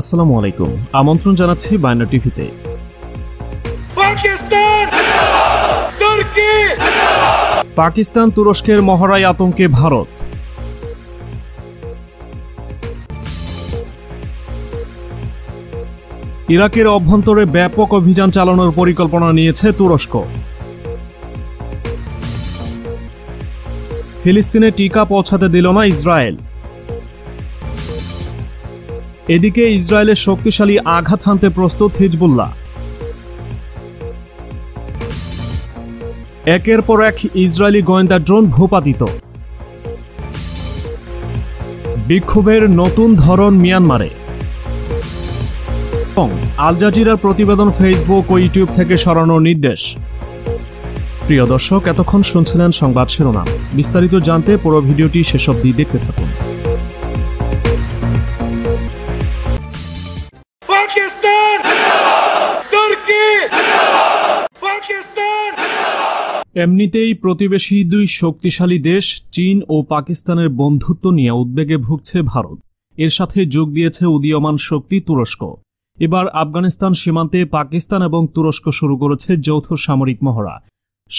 আসসালামু আলাইকুম আমন্ত্রণ জানাচ্ছি বায়ানা টিভিতে পাকিস্তান তুরস্কের মহড়ায় আতঙ্কে ভারত ইরাকের অভ্যন্তরে ব্যাপক অভিযান চালানোর পরিকল্পনা নিয়েছে তুরস্ক ফিলিস্তিনে টিকা পৌঁছাতে দিল না ইসরায়েল এদিকে ইসরায়েলের শক্তিশালী আঘাত হানতে প্রস্তুত হিজবুল্লাহ একের পর এক ইসরায়েলি গোয়েন্দা ড্রোন ভূপাতিত বিক্ষোভের নতুন ধরন মিয়ানমারে এবং আল জাজিরার প্রতিবেদন ফেসবুক ও ইউটিউব থেকে সরানোর নির্দেশ প্রিয় দর্শক এতক্ষণ শুনছিলেন সংবাদ শিরোনাম বিস্তারিত জানতে পুরো ভিডিওটি শেষ অব্দি দেখতে থাকুন Pakistan! Turkey! Pakistan! এমনিতেই প্রতিবেশী দুই শক্তিশালী দেশ চীন ও পাকিস্তানের বন্ধুত্ব নিয়ে উদ্বেগে ভুগছে ভারত এর সাথে যোগ দিয়েছে উদীয়মান শক্তি তুরস্ক এবার আফগানিস্তান সীমান্তে পাকিস্তান এবং তুরস্ক শুরু করেছে যৌথ সামরিক মহড়া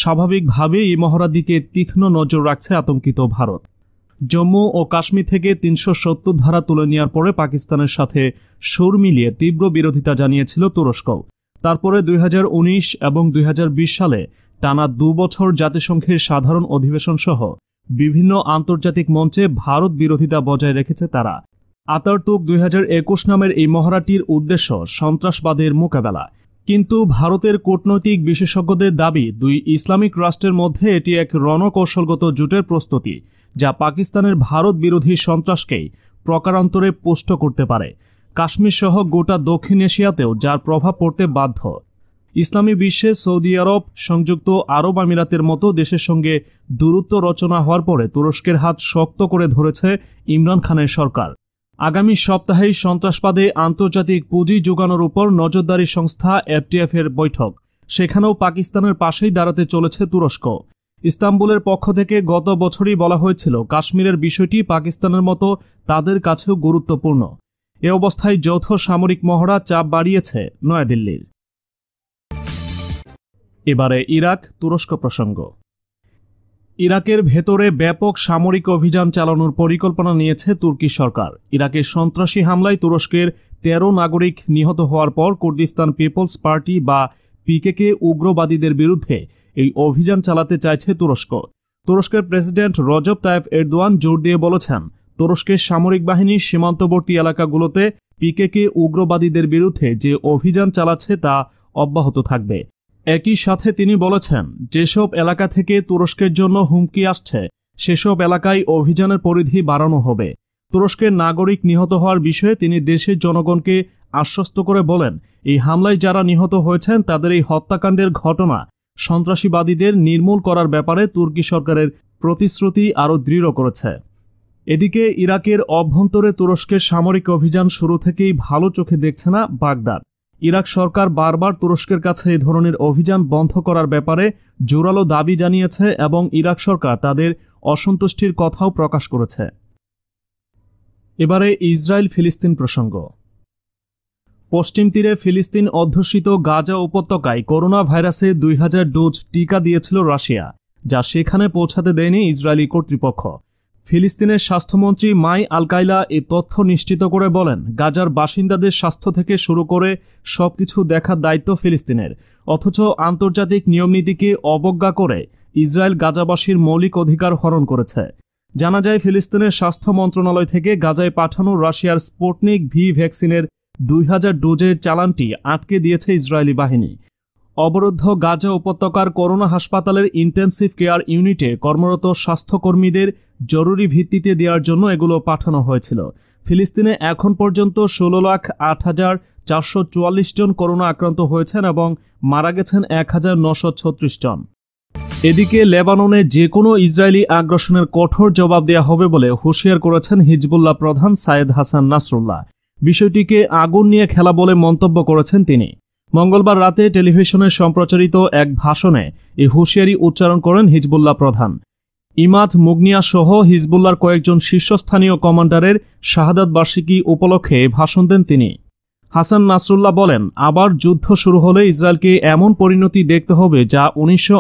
স্বাভাবিকভাবে এই মহড়ার দিকে তীক্ষ্ণ নজর রাখছে আতঙ্কিত ভারত জম্মু ও কাশ্মীর থেকে তিনশো সত্তর ধারা তুলে নেওয়ার পরে পাকিস্তানের সাথে সুর মিলিয়ে তীব্র বিরোধিতা জানিয়েছিল তুরস্ক তারপরে দুই এবং দুই সালে টানা দুবছর জাতিসংঘের সাধারণ অধিবেশন সহ বিভিন্ন আন্তর্জাতিক মঞ্চে ভারত বিরোধিতা বজায় রেখেছে তারা আতারতুক দুই নামের এই মহড়াটির উদ্দেশ্য সন্ত্রাসবাদের মোকাবেলা কিন্তু ভারতের কূটনৈতিক বিশেষজ্ঞদের দাবি দুই ইসলামিক রাষ্ট্রের মধ্যে এটি এক রণকৌশলগত জোটের প্রস্তুতি যা পাকিস্তানের ভারত বিরোধী সন্ত্রাসকেই প্রকারান্তরে পুষ্ট করতে পারে কাশ্মীর সহ গোটা দক্ষিণ এশিয়াতেও যার প্রভাব পড়তে বাধ্য ইসলামী বিশ্বে সৌদি আরব সংযুক্ত আরব আমিরাতের মতো দেশের সঙ্গে দূরত্ব রচনা হওয়ার পরে তুরস্কের হাত শক্ত করে ধরেছে ইমরান খানের সরকার আগামী সপ্তাহেই সন্ত্রাসবাদে আন্তর্জাতিক পুঁজি যোগানোর উপর নজরদারি সংস্থা এফটিএফ এর বৈঠক সেখানেও পাকিস্তানের পাশেই দাঁড়াতে চলেছে তুরস্ক ইস্তাম্বুলের পক্ষ থেকে গত বছরই বলা হয়েছিল কাশ্মীরের বিষয়টি পাকিস্তানের মতো তাদের কাছেও গুরুত্বপূর্ণ এ অবস্থায় যৌথ সামরিক মহড়া চাপ বাড়িয়েছে নয়াদিল্লির এবারে ইরাক তুরস্ক প্রসঙ্গ ইরাকের ভেতরে ব্যাপক সামরিক অভিযান চালানোর পরিকল্পনা নিয়েছে তুর্কি সরকার ইরাকের সন্ত্রাসী হামলায় তুরস্কের তেরো নাগরিক নিহত হওয়ার পর কুর্দিস্তান পিপলস পার্টি বা পিকেকে উগ্রবাদীদের বিরুদ্ধে এই অভিযান চালাতে চাইছে তুরস্ক তুরস্কের প্রেসিডেন্ট রজব তায়েব এরদোয়ান জোর দিয়ে বলেছেন তুরস্কের সামরিক বাহিনী সীমান্তবর্তী এলাকাগুলোতে পিকেকে উগ্রবাদীদের বিরুদ্ধে যে অভিযান চালাচ্ছে তা অব্যাহত থাকবে একই সাথে তিনি বলেছেন যেসব এলাকা থেকে তুরস্কের জন্য হুমকি আসছে সেসব এলাকায় অভিযানের পরিধি বাড়ানো হবে তুরস্কের নাগরিক নিহত হওয়ার বিষয়ে তিনি দেশের জনগণকে আশ্বস্ত করে বলেন এই হামলায় যারা নিহত হয়েছেন তাদের এই হত্যাকাণ্ডের ঘটনা সন্ত্রাসীবাদীদের নির্মূল করার ব্যাপারে তুর্কি সরকারের প্রতিশ্রুতি আরও দৃঢ় করেছে এদিকে ইরাকের অভ্যন্তরে তুরস্কের সামরিক অভিযান শুরু থেকেই ভালো চোখে দেখছে না বাগদাদ ইরাক সরকার বারবার তুরস্কের কাছে এ ধরনের অভিযান বন্ধ করার ব্যাপারে জোরালো দাবি জানিয়েছে এবং ইরাক সরকার তাদের অসন্তুষ্টির কথাও প্রকাশ করেছে এবারে ইসরায়েল ফিলিস্তিন প্রসঙ্গ পশ্চিম তীরে ফিলিস্তিন অধ্যুষিত গাজা উপত্যকায় করোনা ভাইরাসে দুই হাজার ডোজ টিকা দিয়েছিল রাশিয়া যা সেখানে পৌঁছাতে দেয়নি ইসরায়েলি কর্তৃপক্ষ ফিলিস্তিনের স্বাস্থ্যমন্ত্রী মাই আলকাইলা এ তথ্য নিশ্চিত করে বলেন গাজার বাসিন্দাদের স্বাস্থ্য থেকে শুরু করে সবকিছু দেখার দায়িত্ব ফিলিস্তিনের অথচ আন্তর্জাতিক নিয়মনীতিকে অবজ্ঞা করে ইসরায়েল গাজাবাসীর মৌলিক অধিকার হরণ করেছে জানা যায় ফিলিস্তিনের স্বাস্থ্য মন্ত্রণালয় থেকে গাজায় পাঠানো রাশিয়ার স্পুটনিক ভি ভ্যাকসিনের দুই হাজার ডোজের চালানটি আটকে দিয়েছে ইসরায়েলি বাহিনী অবরুদ্ধ গাজা উপত্যকার করোনা হাসপাতালের ইন্টেন্সিভ কেয়ার ইউনিটে কর্মরত স্বাস্থ্যকর্মীদের জরুরি ভিত্তিতে দেওয়ার জন্য এগুলো পাঠানো হয়েছিল ফিলিস্তিনে এখন পর্যন্ত ষোলো লাখ আট হাজার চারশো চুয়াল্লিশ জন করোনা আক্রান্ত হয়েছেন এবং মারা গেছেন এক হাজার নশো ছত্রিশ জন এদিকে লেবাননে যে কোনো ইসরায়েলি আগ্রাসনের কঠোর জবাব দেওয়া হবে বলে হুঁশিয়ার করেছেন হিজবুল্লাহ প্রধান সায়েদ হাসান নাসরুল্লাহ বিষয়টিকে আগুন নিয়ে খেলা বলে মন্তব্য করেছেন তিনি মঙ্গলবার রাতে টেলিভিশনে সম্প্রচারিত এক ভাষণে এই হুঁশিয়ারি উচ্চারণ করেন হিজবুল্লাহ প্রধান ইমাদ মুগনিয়া সহ হিজবুল্লার কয়েকজন শীর্ষস্থানীয় কমান্ডারের শাহাদাত বার্ষিকী উপলক্ষে ভাষণ দেন তিনি হাসান নাসরুল্লাহ বলেন আবার যুদ্ধ শুরু হলে ইসরায়েলকে এমন পরিণতি দেখতে হবে যা উনিশশো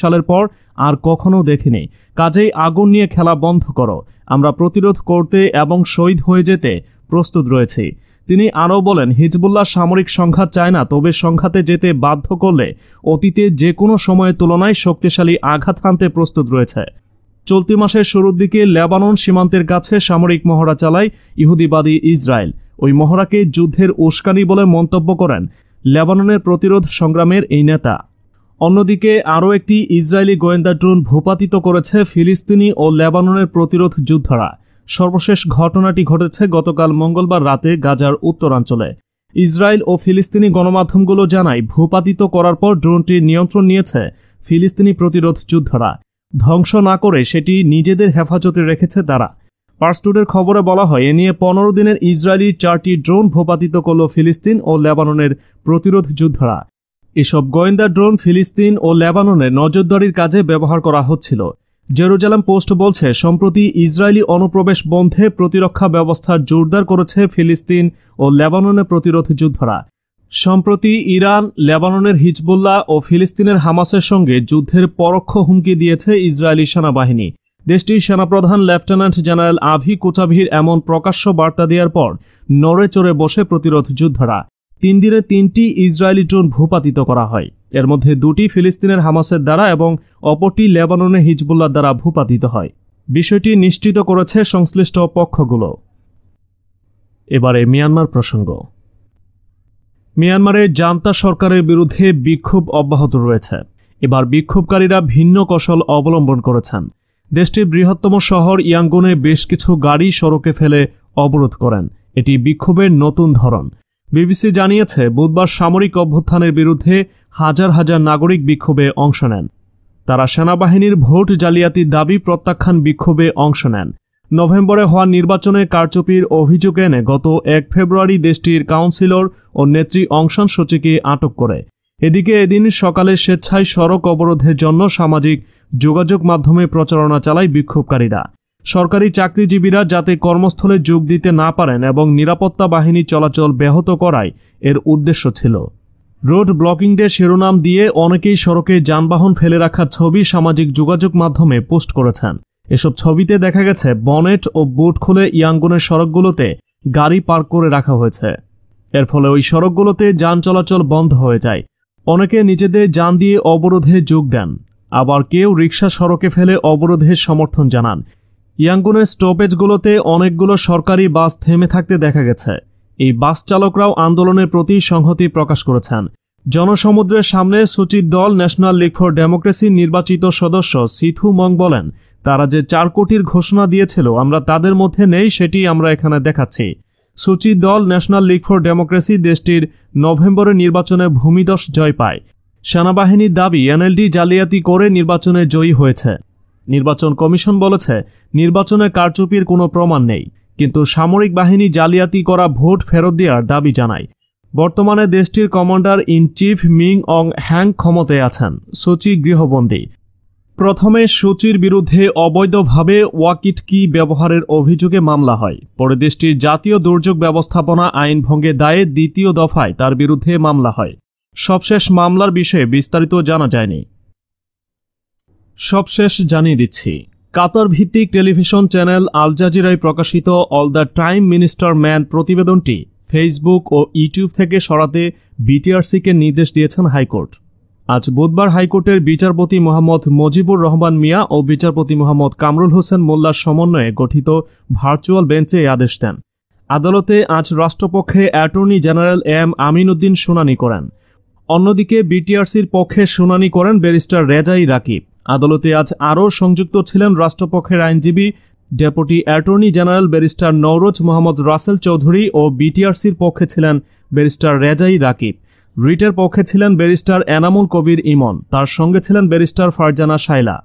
সালের পর আর কখনো দেখিনি কাজেই আগুন নিয়ে খেলা বন্ধ করো আমরা প্রতিরোধ করতে এবং শহীদ হয়ে যেতে প্রস্তুত রয়েছে তিনি আরও বলেন হিজবুল্লাহ সামরিক সংঘাত চায় না তবে সংঘাতে যেতে বাধ্য করলে অতীতে যে কোনো সময়ের তুলনায় শক্তিশালী আঘাত হানতে প্রস্তুত রয়েছে চলতি মাসের শুরুর দিকে লেবানন সীমান্তের কাছে সামরিক মহড়া চালায় ইহুদিবাদী ইসরায়েল ওই মহড়াকে যুদ্ধের উস্কানি বলে মন্তব্য করেন লেবাননের প্রতিরোধ সংগ্রামের এই নেতা অন্যদিকে আরও একটি ইসরায়েলি গোয়েন্দা ড্রোন ভূপাতিত করেছে ফিলিস্তিনি ও লেবাননের প্রতিরোধ যুদ্ধরা সর্বশেষ ঘটনাটি ঘটেছে গতকাল মঙ্গলবার রাতে গাজার উত্তরাঞ্চলে ইসরায়েল ও ফিলিস্তিনি গণমাধ্যমগুলো জানায় ভূপাতিত করার পর ড্রোনটি নিয়ন্ত্রণ নিয়েছে ফিলিস্তিনি প্রতিরোধ যোদ্ধারা ধ্বংস না করে সেটি নিজেদের হেফাজতে রেখেছে তারা পার্সটুডের খবরে বলা হয় এ নিয়ে পনেরো দিনের ইসরায়েলি চারটি ড্রোন ভূপাতিত করল ফিলিস্তিন ও লেবাননের প্রতিরোধ যোদ্ধারা এসব গোয়েন্দা ড্রোন ফিলিস্তিন ও লেবাননে নজরদারির কাজে ব্যবহার করা হচ্ছিল জেরুজালাম পোস্ট বলছে সম্প্রতি ইসরায়েলি অনুপ্রবেশ বন্ধে প্রতিরক্ষা ব্যবস্থা জোরদার করেছে ফিলিস্তিন ও লেবাননে প্রতিরোধ যুদ্ধরা সম্প্রতি ইরান লেবাননের হিজবুল্লাহ ও ফিলিস্তিনের হামাসের সঙ্গে যুদ্ধের পরোক্ষ হুমকি দিয়েছে ইসরায়েলি সেনাবাহিনী দেশটির সেনাপ্রধান লেফটেন্যান্ট জেনারেল আভি কোচাভির এমন প্রকাশ্য বার্তা দেওয়ার পর নড়ে চড়ে বসে প্রতিরোধ যুদ্ধরা তিন দিনে তিনটি ইসরায়েলি ড্রোন ভূপাতিত করা হয় এর মধ্যে দুটি ফিলিস্তিনের হামাসের দ্বারা এবং অপরটি লেবাননের হিজবুল্লার দ্বারা ভূপাতিত হয় বিষয়টি নিশ্চিত করেছে সংশ্লিষ্ট পক্ষগুলো এবারে মিয়ানমার প্রসঙ্গ মিয়ানমারের জান্তা সরকারের বিরুদ্ধে বিক্ষোভ অব্যাহত রয়েছে এবার বিক্ষোভকারীরা ভিন্ন কৌশল অবলম্বন করেছেন দেশটির বৃহত্তম শহর ইয়াঙ্গনে বেশ কিছু গাড়ি সড়কে ফেলে অবরোধ করেন এটি বিক্ষোভের নতুন ধরন বিবিসি জানিয়েছে বুধবার সামরিক অভ্যুত্থানের বিরুদ্ধে হাজার হাজার নাগরিক বিক্ষোভে অংশ নেন তারা সেনাবাহিনীর ভোট জালিয়াতির দাবি প্রত্যাখ্যান বিক্ষোভে অংশ নেন নভেম্বরে হওয়া নির্বাচনে কারচুপির অভিযোগ এনে গত এক ফেব্রুয়ারি দেশটির কাউন্সিলর ও নেত্রী অংশন সচিকে আটক করে এদিকে এদিন সকালে স্বেচ্ছায় সড়ক অবরোধের জন্য সামাজিক যোগাযোগ মাধ্যমে প্রচারণা চালায় বিক্ষোভকারীরা সরকারি চাকরিজীবীরা যাতে কর্মস্থলে যোগ দিতে না পারেন এবং নিরাপত্তা বাহিনী চলাচল ব্যাহত করায় এর উদ্দেশ্য ছিল রোড ব্লকিং ডে শিরোনাম দিয়ে অনেকেই সড়কে যানবাহন ফেলে রাখার ছবি সামাজিক যোগাযোগ মাধ্যমে পোস্ট করেছেন এসব ছবিতে দেখা গেছে বনেট ও বোট খুলে ইয়াঙ্গনের সড়কগুলোতে গাড়ি পার্ক করে রাখা হয়েছে এর ফলে ওই সড়কগুলোতে যান চলাচল বন্ধ হয়ে যায় অনেকে নিজেদের যান দিয়ে অবরোধে যোগ দেন আবার কেউ রিক্সা সড়কে ফেলে অবরোধের সমর্থন জানান ইয়াঙ্গুনের স্টপেজগুলোতে অনেকগুলো সরকারি বাস থেমে থাকতে দেখা গেছে এই বাস চালকরাও আন্দোলনের প্রতি সংহতি প্রকাশ করেছেন জনসমুদ্রের সামনে সুচিত দল ন্যাশনাল লীগ ফর ডেমোক্রেসি নির্বাচিত সদস্য সিথু মং বলেন তারা যে চার কোটির ঘোষণা দিয়েছিল আমরা তাদের মধ্যে নেই সেটি আমরা এখানে দেখাচ্ছি সূচি দল ন্যাশনাল লীগ ফর ডেমোক্রেসি দেশটির নভেম্বরের নির্বাচনে ভূমিদশ জয় পায় সেনাবাহিনীর দাবি এনএলডি জালিয়াতি করে নির্বাচনে জয়ী হয়েছে নির্বাচন কমিশন বলেছে নির্বাচনে কারচুপির কোনো প্রমাণ নেই কিন্তু সামরিক বাহিনী জালিয়াতি করা ভোট ফেরত দেওয়ার দাবি জানায় বর্তমানে দেশটির commander in chief Min Aung হ্যাং ক্ষমতায় আছেন সোচি গৃহবন্দী প্রথমে সোচির বিরুদ্ধে অবৈধভাবে ওয়াকিট কি ব্যবহারের অভিযোগে মামলা হয় পরে দেশটির জাতীয় দুর্যোগ ব্যবস্থাপনা আইন ভঙ্গে দায়ে দ্বিতীয় দফায় তার বিরুদ্ধে মামলা হয় সবশেষ মামলার বিষয়ে বিস্তারিত জানা যায়নি সবশেষ জানিয়ে দিচ্ছি কাতার ভিত্তিক টেলিভিশন চ্যানেল আল জাজিরায় প্রকাশিত all the time minister man প্রতিবেদনটি ফেসবুক ও ইউটিউব থেকে সরাতে বিটিআরসিকে নির্দেশ দিয়েছেন হাইকোর্ট আজ বুধবার হাইকোর্টের বিচারপতি মোহাম্মদ মজিবুর রহমান মিয়া ও বিচারপতি মোহাম্মদ কামরুল হোসেন মোল্লার সমন্বয়ে গঠিত ভার্চুয়াল বেঞ্চে আদেশ দেন আদালতে আজ রাষ্ট্রপক্ষে অ্যাটর্নি জেনারেল এম আমিনউদ্দিন শুনানি করেন অন্যদিকে বিটিআরসির পক্ষে শুনানি করেন ব্যারিস্টার রেজাই রাকিব আদালতে আজ আরও সংযুক্ত ছিলেন রাষ্ট্রপক্ষের আইনজীবী deputy attorney general barrister Nowroz Mohammad Rasel Chowdhury ও বিটিআরসির পক্ষে ছিলেন ব্যারিস্টার রেজাই রাকিব রিটের পক্ষে ছিলেন ব্যারিস্টার এনামুল কবির ইমন তার সঙ্গে ছিলেন ব্যারিস্টার ফারজানা শাইলা